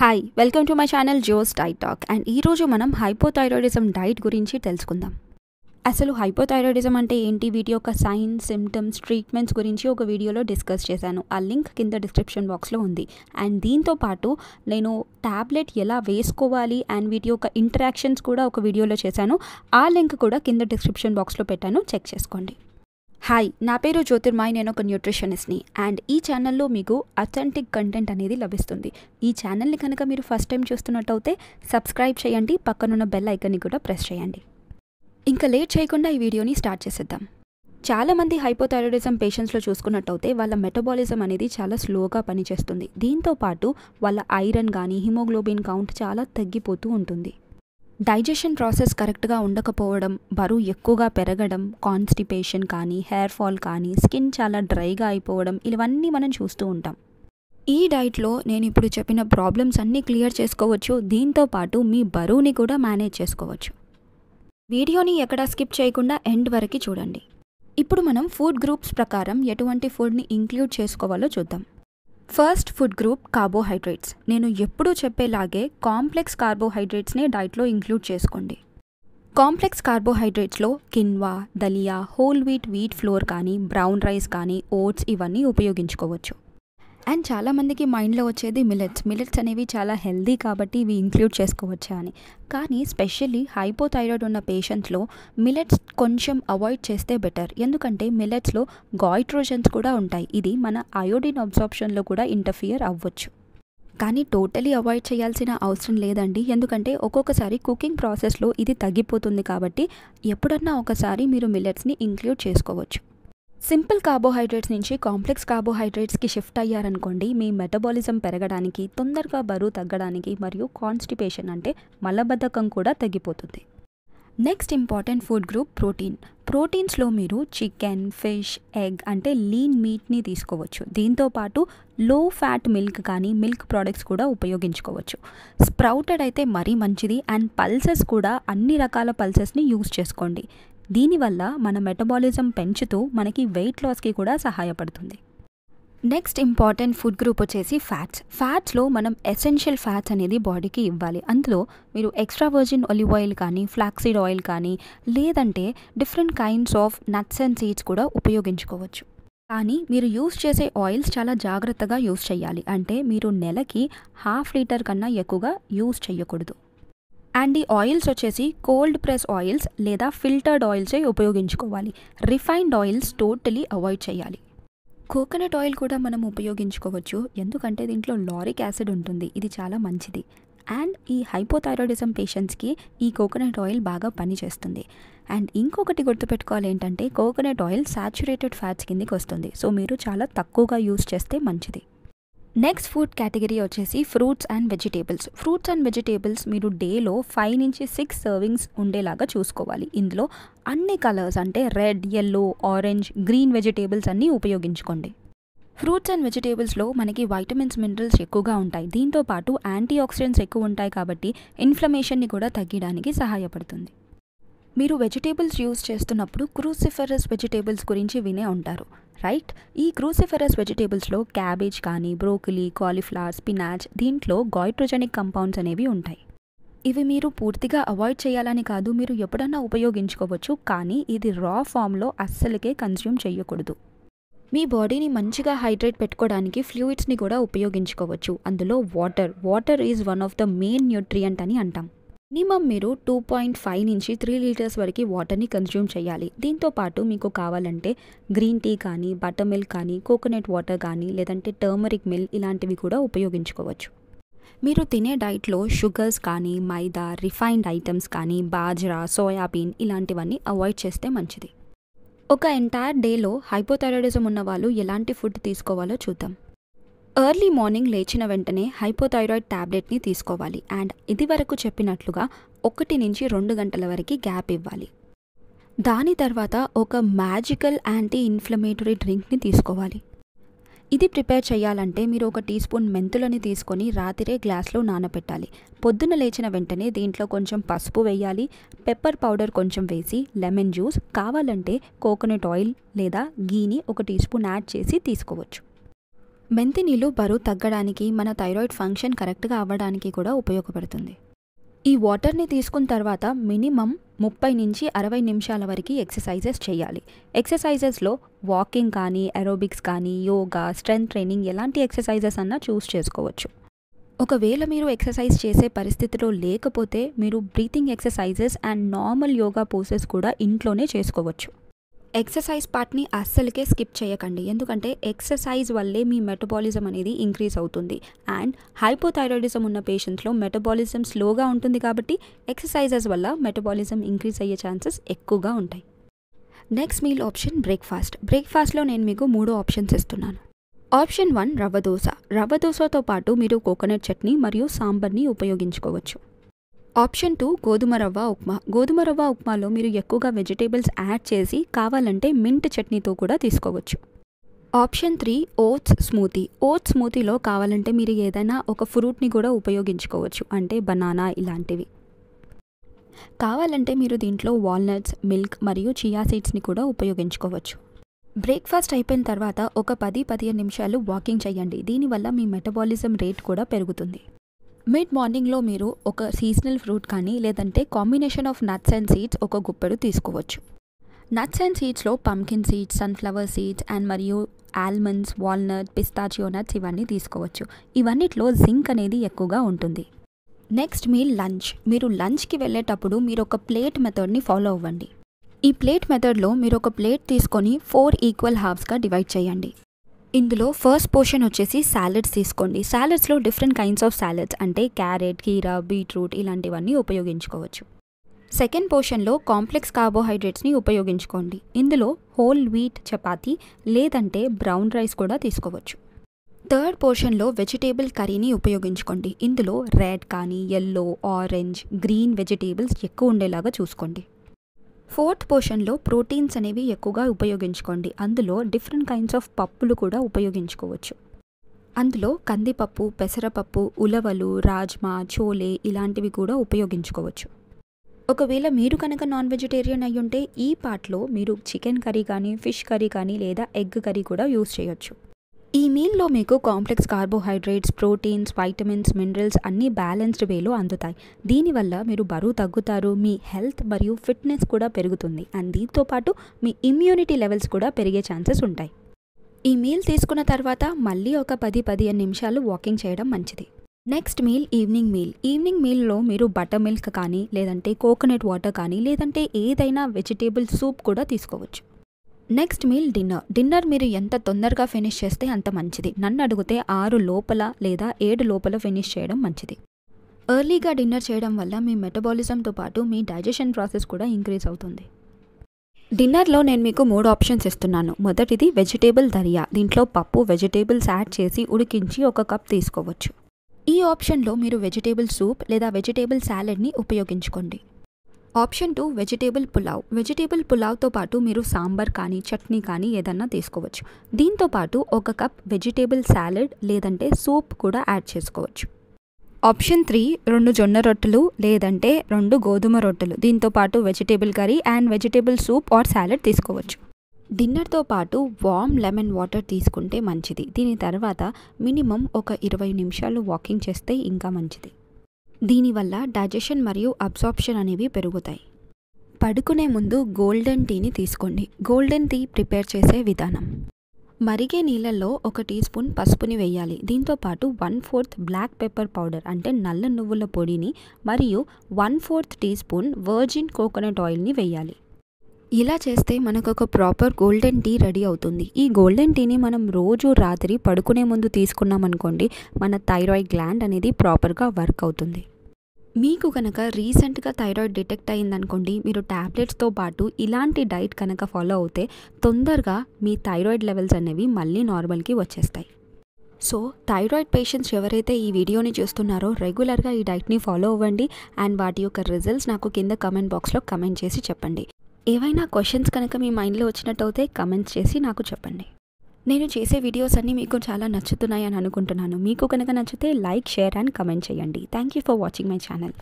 hi welcome to my channel జియోస్ diet talk and ఈరోజు మనం హైపోథైరాయిడిజం డైట్ గురించి తెలుసుకుందాం అసలు హైపోథైరాయిడిజం అంటే ఏంటి వీటి యొక్క సైన్స్ సిమ్టమ్స్ ట్రీట్మెంట్స్ గురించి ఒక వీడియోలో డిస్కస్ చేశాను ఆ లింక్ కింద డిస్క్రిప్షన్ బాక్స్లో ఉంది అండ్ దీంతో పాటు నేను ట్యాబ్లెట్ ఎలా వేసుకోవాలి అండ్ వీటి యొక్క ఇంటరాక్షన్స్ కూడా ఒక వీడియోలో చేశాను ఆ లింక్ కూడా కింద డిస్క్రిప్షన్ బాక్స్లో పెట్టాను చెక్ చేసుకోండి హాయ్ నా పేరు జ్యోతిర్మాయ్ నేను ఒక న్యూట్రిషనిస్ట్ని అండ్ ఈ ఛానల్లో మీకు అథెంటిక్ కంటెంట్ అనేది లభిస్తుంది ఈ ఛానల్ని కనుక మీరు ఫస్ట్ టైం చూస్తున్నట్టయితే సబ్స్క్రైబ్ చేయండి పక్కనున్న బెల్ ఐకన్ని కూడా ప్రెస్ చేయండి ఇంకా లేట్ చేయకుండా ఈ వీడియోని స్టార్ట్ చేసేద్దాం చాలామంది హైపోథైరాయిడిజం పేషెంట్స్లో చూసుకున్నట్టయితే వాళ్ళ మెటబాలిజం అనేది చాలా స్లోగా పనిచేస్తుంది దీంతోపాటు వాళ్ళ ఐరన్ కానీ హిమోగ్లోబిన్ కౌంట్ చాలా తగ్గిపోతూ ఉంటుంది డైజెషన్ ప్రాసెస్ కరెక్ట్గా ఉండకపోవడం బరువు ఎక్కువగా పెరగడం కాన్స్టిపేషన్ కానీ హెయిర్ ఫాల్ కానీ స్కిన్ చాలా డ్రైగా అయిపోవడం ఇవన్నీ మనం చూస్తూ ఉంటాం ఈ డైట్లో నేను ఇప్పుడు చెప్పిన ప్రాబ్లమ్స్ అన్నీ క్లియర్ చేసుకోవచ్చు దీంతో పాటు మీ బరువుని కూడా మేనేజ్ చేసుకోవచ్చు వీడియోని ఎక్కడా స్కిప్ చేయకుండా ఎండ్ వరకు చూడండి ఇప్పుడు మనం ఫుడ్ గ్రూప్స్ ప్రకారం ఎటువంటి ఫుడ్ని ఇంక్లూడ్ చేసుకోవాలో చూద్దాం ఫస్ట్ ఫుడ్ గ్రూప్ కార్బోహైడ్రేట్స్ నేను ఎప్పుడూ చెప్పేలాగే కాంప్లెక్స్ కార్బోహైడ్రేట్స్నే డైట్లో ఇంక్లూడ్ చేసుకోండి కాంప్లెక్స్ కార్బోహైడ్రేట్స్లో కిన్వా దలియా హోల్ వీట్ వీట్ ఫ్లోర్ కానీ బ్రౌన్ రైస్ కానీ ఓట్స్ ఇవన్నీ ఉపయోగించుకోవచ్చు అండ్ చాలామందికి మైండ్లో వచ్చేది మిలెట్స్ మిలెట్స్ అనేవి చాలా హెల్దీ కాబట్టి ఇవి ఇంక్లూడ్ చేసుకోవచ్చా అని కానీ స్పెషల్లీ హైపోథైరాయిడ్ ఉన్న పేషెంట్స్లో మిలెట్స్ కొంచెం అవాయిడ్ చేస్తే బెటర్ ఎందుకంటే మిలెట్స్లో గాయిట్రోజన్స్ కూడా ఉంటాయి ఇది మన అయోడిన్ అబ్జార్ప్షన్లో కూడా ఇంటర్ఫియర్ అవ్వచ్చు కానీ టోటలీ అవాయిడ్ చేయాల్సిన అవసరం లేదండి ఎందుకంటే ఒక్కొక్కసారి కుకింగ్ ప్రాసెస్లో ఇది తగ్గిపోతుంది కాబట్టి ఎప్పుడన్నా ఒకసారి మీరు మిల్లెట్స్ని ఇంక్లూడ్ చేసుకోవచ్చు సింపుల్ కార్బోహైడ్రేట్స్ నుంచి కాంప్లెక్స్ కార్బోహైడ్రేట్స్కి షిఫ్ట్ అయ్యారనుకోండి మీ మెటబాలిజం పెరగడానికి తొందరగా బరువు తగ్గడానికి మరియు కాన్స్టిపేషన్ అంటే మలబద్ధకం కూడా తగ్గిపోతుంది next important food group protein ప్రోటీన్స్లో మీరు చికెన్ ఫిష్ ఎగ్ అంటే లీన్ మీట్ని తీసుకోవచ్చు దీంతోపాటు లో ఫ్యాట్ మిల్క్ కానీ మిల్క్ ప్రోడక్ట్స్ కూడా ఉపయోగించుకోవచ్చు స్ప్రౌటెడ్ అయితే మరీ మంచిది అండ్ పల్సెస్ కూడా అన్ని రకాల పల్సెస్ని యూస్ చేసుకోండి దీనివల్ల మన మెటబాలిజం పెంచుతూ మనకి వెయిట్ లాస్కి కూడా సహాయపడుతుంది నెక్స్ట్ ఇంపార్టెంట్ ఫుడ్ గ్రూప్ వచ్చేసి ఫ్యాట్స్ ఫ్యాట్స్లో మనం ఎసెన్షియల్ ఫ్యాట్స్ అనేది బాడీకి ఇవ్వాలి అందులో మీరు ఎక్స్ట్రా వర్జిన్ ఒలివ్ ఆయిల్ కానీ ఫ్లాక్సీడ్ ఆయిల్ కానీ లేదంటే different kinds of nuts and seeds కూడా ఉపయోగించుకోవచ్చు కానీ మీరు యూస్ చేసే ఆయిల్స్ చాలా జాగ్రత్తగా యూస్ చేయాలి అంటే మీరు నెలకి హాఫ్ లీటర్ కన్నా ఎక్కువగా యూస్ చేయకూడదు అండ్ ఈ ఆయిల్స్ వచ్చేసి కోల్డ్ ప్రెస్ ఆయిల్స్ లేదా ఫిల్టర్డ్ ఆయిల్సే ఉపయోగించుకోవాలి రిఫైన్డ్ ఆయిల్స్ టోటలీ అవాయిడ్ చేయాలి కోకోనట్ ఆయిల్ కూడా మనం ఉపయోగించుకోవచ్చు ఎందుకంటే దీంట్లో లారిక్ యాసిడ్ ఉంటుంది ఇది చాలా మంచిది అండ్ ఈ హైపోథైరాయిడిజం పేషెంట్స్కి ఈ కోకోనట్ ఆయిల్ బాగా పనిచేస్తుంది అండ్ ఇంకొకటి గుర్తుపెట్టుకోవాలి ఏంటంటే కోకోనట్ ఆయిల్ సాచురేటెడ్ ఫ్యాట్స్ కిందకి వస్తుంది సో మీరు చాలా తక్కువగా యూస్ చేస్తే మంచిది నెక్స్ట్ ఫుడ్ కేటగిరీ వచ్చేసి fruits and vegetables fruits and vegetables మీరు డేలో ఫైవ్ నుంచి సిక్స్ సర్వింగ్స్ ఉండేలాగా చూసుకోవాలి ఇందులో అన్ని కలర్స్ అంటే red yellow orange green vegetables అన్నీ ఉపయోగించుకోండి ఫ్రూట్స్ అండ్ వెజిటేబుల్స్లో మనకి వైటమిన్స్ మినరల్స్ ఎక్కువగా ఉంటాయి దీంతో పాటు యాంటీ ఆక్సిడెంట్స్ ఎక్కువ ఉంటాయి కాబట్టి ఇన్ఫ్లమేషన్ని కూడా తగ్గడానికి సహాయపడుతుంది మీరు వెజిటేబుల్స్ యూస్ చేస్తున్నప్పుడు క్రూసిఫరస్ వెజిటేబుల్స్ గురించి వినే ఉంటారు రైట్ ఈ క్రూసిఫెరస్ వెజిటేబుల్స్లో క్యాబేజ్ కానీ బ్రోకలీ కాలీఫ్లవర్ స్పినాచ్ దీంట్లో గాయిట్రోజెనిక్ కంపౌండ్స్ అనేవి ఉంటాయి ఇవి మీరు పూర్తిగా అవాయిడ్ చేయాలని కాదు మీరు ఎప్పుడన్నా ఉపయోగించుకోవచ్చు కానీ ఇది రా ఫామ్లో అస్సలకే కన్స్యూమ్ చేయకూడదు మీ బాడీని మంచిగా హైడ్రేట్ పెట్టుకోవడానికి ఫ్లూయిడ్స్ని కూడా ఉపయోగించుకోవచ్చు అందులో water water is one of the main nutrient అని అంటాం మినిమం మీరు టూ పాయింట్ ఫైవ్ నుంచి త్రీ లీటర్స్ వరకు వాటర్ని కన్జ్యూమ్ చేయాలి దీంతో పాటు మీకు కావాలంటే గ్రీన్ టీ కానీ బటర్ మిల్క్ కానీ కోకోనట్ వాటర్ కానీ లేదంటే టర్మరిక్ మిల్క్ ఇలాంటివి కూడా ఉపయోగించుకోవచ్చు మీరు తినే డైట్లో షుగర్స్ కానీ మైదా రిఫైన్డ్ ఐటమ్స్ కానీ బాజ్రా సోయాబీన్ ఇలాంటివన్నీ అవాయిడ్ చేస్తే మంచిది ఒక ఎంటైర్ డేలో హైపోథైరాయిడిజం ఉన్న వాళ్ళు ఎలాంటి ఫుడ్ తీసుకోవాలో చూద్దాం ఎర్లీ మార్నింగ్ లేచిన వెంటనే హైపోథైరాయిడ్ ట్యాబ్లెట్ని తీసుకోవాలి అండ్ ఇది వరకు చెప్పినట్లుగా ఒకటి నుంచి రెండు గంటల వరకు గ్యాప్ ఇవ్వాలి దాని తర్వాత ఒక మ్యాజికల్ యాంటీ ఇన్ఫ్లమేటరీ డ్రింక్ని తీసుకోవాలి ఇది ప్రిపేర్ చేయాలంటే మీరు ఒక టీ స్పూన్ మెంతులని తీసుకొని రాత్రే గ్లాస్లో నానబెట్టాలి పొద్దున లేచిన వెంటనే దీంట్లో కొంచెం పసుపు వేయాలి పెప్పర్ పౌడర్ కొంచెం వేసి లెమన్ జ్యూస్ కావాలంటే కోకోనట్ ఆయిల్ లేదా గీని ఒక టీ స్పూన్ యాడ్ చేసి తీసుకోవచ్చు మెంతి నీళ్ళు బరువు తగ్గడానికి మన థైరాయిడ్ ఫంక్షన్ కరెక్ట్గా అవ్వడానికి కూడా ఉపయోగపడుతుంది ఈ వాటర్ని తీసుకున్న తర్వాత మినిమం ముప్పై నుంచి అరవై నిమిషాల వరకు ఎక్సర్సైజెస్ చేయాలి ఎక్సర్సైజెస్లో వాకింగ్ కానీ ఎరోబిక్స్ కానీ యోగా స్ట్రెంత్ ట్రైనింగ్ ఎలాంటి ఎక్సర్సైజెస్ అన్నా చూస్ చేసుకోవచ్చు ఒకవేళ మీరు ఎక్సర్సైజ్ చేసే పరిస్థితిలో లేకపోతే మీరు breathing exercises and normal yoga poses కూడా ఇంట్లోనే చేసుకోవచ్చు ఎక్సర్సైజ్ పార్ట్ని అస్సలకే స్కిప్ చేయకండి ఎందుకంటే ఎక్సర్సైజ్ వల్లే మీ మెటబాలిజం అనేది ఇంక్రీజ్ అవుతుంది అండ్ హైపోథైరాయిడిజం ఉన్న పేషెంట్స్లో మెటబాలిజం స్లోగా ఉంటుంది కాబట్టి ఎక్సర్సైజెస్ వల్ల మెటబాలిజం ఇంక్రీజ్ అయ్యే ఛాన్సెస్ ఎక్కువగా ఉంటాయి నెక్స్ట్ మీల్ ఆప్షన్ బ్రేక్ఫాస్ట్ బ్రేక్ఫాస్ట్లో నేను మీకు మూడు ఆప్షన్స్ ఇస్తున్నాను ఆప్షన్ వన్ రవ్వ దోశ రవ్వ దోశతో పాటు మీరు కోకోనట్ చట్నీ మరియు సాంబార్ని ఉపయోగించుకోవచ్చు ఆప్షన్ టూ గోధుమ రవ్వ ఉప్మా గోధుమ రవ్వ ఉప్మాలో మీరు ఎక్కువగా వెజిటేబుల్స్ యాడ్ చేసి కావాలంటే మింట్ చట్నీతో కూడా తీసుకోవచ్చు option three oats smoothie oats స్మూతీలో కావాలంటే మీరు ఏదైనా ఒక ఫ్రూట్ని కూడా ఉపయోగించుకోవచ్చు అంటే బనానా ఇలాంటివి కావాలంటే మీరు దీంట్లో వాల్నట్స్ మిల్క్ మరియు చియా సీడ్స్ని కూడా ఉపయోగించుకోవచ్చు బ్రేక్ఫాస్ట్ అయిపోయిన తర్వాత ఒక పది పదిహేను నిమిషాలు వాకింగ్ చేయండి దీనివల్ల మీ మెటబాలిజం రేట్ కూడా పెరుగుతుంది మిడ్ మార్నింగ్లో మీరు ఒక సీజనల్ ఫ్రూట్ కానీ లేదంటే combination of nuts and seeds ఒక గుప్పెడు తీసుకోవచ్చు నట్స్ అండ్ సీడ్స్లో pumpkin seeds sunflower seeds and మరియు ఆల్మండ్స్ వాల్నట్ పిస్తాచియో నట్స్ ఇవన్నీ తీసుకోవచ్చు ఇవన్నిట్లో జింక్ అనేది ఎక్కువగా ఉంటుంది నెక్స్ట్ మీ లంచ్ మీరు లంచ్కి వెళ్ళేటప్పుడు మీరు ఒక ప్లేట్ మెథడ్ని ఫాలో అవ్వండి ఈ ప్లేట్ మెథడ్లో మీరు ఒక ప్లేట్ తీసుకొని ఫోర్ ఈక్వల్ హాఫ్స్గా డివైడ్ చేయండి ఇందులో ఫస్ట్ పోర్షన్ వచ్చేసి సాలడ్స్ తీసుకోండి సాలడ్స్లో డిఫరెంట్ కైండ్స్ ఆఫ్ సాలడ్స్ అంటే క్యారెట్ కీరా బీట్రూట్ ఇలాంటివన్నీ ఉపయోగించుకోవచ్చు సెకండ్ పోర్షన్లో కాంప్లెక్స్ కార్బోహైడ్రేట్స్ని ఉపయోగించుకోండి ఇందులో హోల్ వీట్ చపాతీ లేదంటే బ్రౌన్ రైస్ కూడా తీసుకోవచ్చు థర్డ్ పోర్షన్లో వెజిటేబుల్ కర్రీని ఉపయోగించుకోండి ఇందులో రెడ్ కానీ ఎల్లో ఆరెంజ్ గ్రీన్ వెజిటేబుల్స్ ఎక్కువ ఉండేలాగా చూసుకోండి ఫోర్త్ పోర్షన్లో ప్రోటీన్స్ అనేవి ఎక్కువగా ఉపయోగించుకోండి అందులో డిఫరెంట్ కైండ్స్ ఆఫ్ పప్పులు కూడా ఉపయోగించుకోవచ్చు అందులో కందిపప్పు పెసరపప్పు ఉలవలు రాజ్మా చోలే ఇలాంటివి కూడా ఉపయోగించుకోవచ్చు ఒకవేళ మీరు కనుక నాన్ వెజిటేరియన్ అయ్యుంటే ఈ పార్ట్లో మీరు చికెన్ కర్రీ కానీ ఫిష్ కర్రీ కానీ లేదా ఎగ్ కర్రీ కూడా యూస్ చేయొచ్చు ఈ మీల్లో మీకు complex carbohydrates proteins vitamins minerals అన్నీ బ్యాలెన్స్డ్ వేలో అందుతాయి దీనివల్ల మీరు బరువు తగ్గుతారు మీ హెల్త్ మరియు ఫిట్నెస్ కూడా పెరుగుతుంది అండ్ దీంతో పాటు మీ ఇమ్యూనిటీ లెవెల్స్ కూడా పెరిగే ఛాన్సెస్ ఉంటాయి ఈ మీల్ తీసుకున్న తర్వాత మళ్ళీ ఒక పది పదిహేను నిమిషాలు వాకింగ్ చేయడం మంచిది next meal evening meal evening మీల్లో మీరు బటర్ మిల్క్ కానీ లేదంటే కోకోనట్ వాటర్ కానీ లేదంటే ఏదైనా వెజిటేబుల్ సూప్ కూడా తీసుకోవచ్చు నెక్స్ట్ మీల్ డిన్నర్ డిన్నర్ మీరు ఎంత తొందరగా ఫినిష్ చేస్తే అంత మంచిది నన్ను అడిగితే ఆరు లోపల లేదా ఏడు లోపల ఫినిష్ చేయడం మంచిది ఎర్లీగా డిన్నర్ చేయడం వల్ల మీ మెటబాలిజంతో పాటు మీ డైజెషన్ ప్రాసెస్ కూడా ఇంక్రీజ్ అవుతుంది డిన్నర్లో నేను మీకు మూడు ఆప్షన్స్ ఇస్తున్నాను మొదటిది వెజిటేబుల్ దరియా దీంట్లో పప్పు వెజిటేబుల్స్ యాడ్ చేసి ఉడికించి ఒక కప్ తీసుకోవచ్చు ఈ ఆప్షన్లో మీరు వెజిటేబుల్ సూప్ లేదా వెజిటేబుల్ సాలెడ్ని ఉపయోగించుకోండి option two vegetable pulao vegetable పులావ్తో పాటు మీరు సాంబార్ కానీ చట్నీ కానీ ఏదన్నా తీసుకోవచ్చు దీంతో పాటు ఒక కప్ వెజిటేబుల్ సాలడ్ లేదంటే సూప్ కూడా యాడ్ చేసుకోవచ్చు ఆప్షన్ త్రీ రెండు జొన్న రొట్టెలు లేదంటే రెండు గోధుమ రొట్టెలు దీంతో పాటు vegetable curry and vegetable soup or salad తీసుకోవచ్చు డిన్నర్తో పాటు వామ్ లెమన్ వాటర్ తీసుకుంటే మంచిది దీని తర్వాత మినిమం ఒక ఇరవై నిమిషాలు వాకింగ్ చేస్తే ఇంకా మంచిది దీనివల్ల డైజెషన్ మరియు అబ్జార్ప్షన్ అనేవి పెరుగుతాయి పడుకునే ముందు గోల్డెన్ టీని తీసుకోండి గోల్డెన్ టీ ప్రిపేర్ చేసే విధానం మరిగే నీళ్ళల్లో ఒక టీ స్పూన్ పసుపుని వేయాలి దీంతోపాటు one fourth black pepper powder అంటే నల్ల నువ్వుల పొడిని మరియు one fourth teaspoon virgin coconut ఆయిల్ని వేయాలి ఇలా చేస్తే మనకు ఒక ప్రాపర్ గోల్డెన్ టీ రెడీ అవుతుంది ఈ గోల్డెన్ టీని మనం రోజు రాత్రి పడుకునే ముందు తీసుకున్నామనుకోండి మన థైరాయిడ్ గ్లాండ్ అనేది ప్రాపర్గా వర్క్ అవుతుంది మీకు కనుక రీసెంట్గా థైరాయిడ్ డిటెక్ట్ అయిందనుకోండి మీరు ట్యాబ్లెట్స్తో పాటు ఇలాంటి డైట్ కనుక ఫాలో అవుతే తొందరగా మీ థైరాయిడ్ లెవెల్స్ అనేవి మళ్ళీ నార్మల్కి వచ్చేస్తాయి సో థైరాయిడ్ పేషెంట్స్ ఎవరైతే ఈ వీడియోని చూస్తున్నారో రెగ్యులర్గా ఈ డైట్ని ఫాలో అవ్వండి అండ్ వాటి యొక్క రిజల్ట్స్ నాకు కింద కమెంట్ బాక్స్లో కమెంట్ చేసి చెప్పండి ఏవైనా క్వశ్చన్స్ కనుక మీ మైండ్లో వచ్చినట్టయితే కమెంట్స్ చేసి నాకు చెప్పండి నేను చేసే వీడియోస్ అన్నీ మీకు చాలా నచ్చుతున్నాయని అనుకుంటున్నాను మీకు కనుక నచ్చితే లైక్ షేర్ అండ్ కమెంట్ చేయండి thank you for watching my channel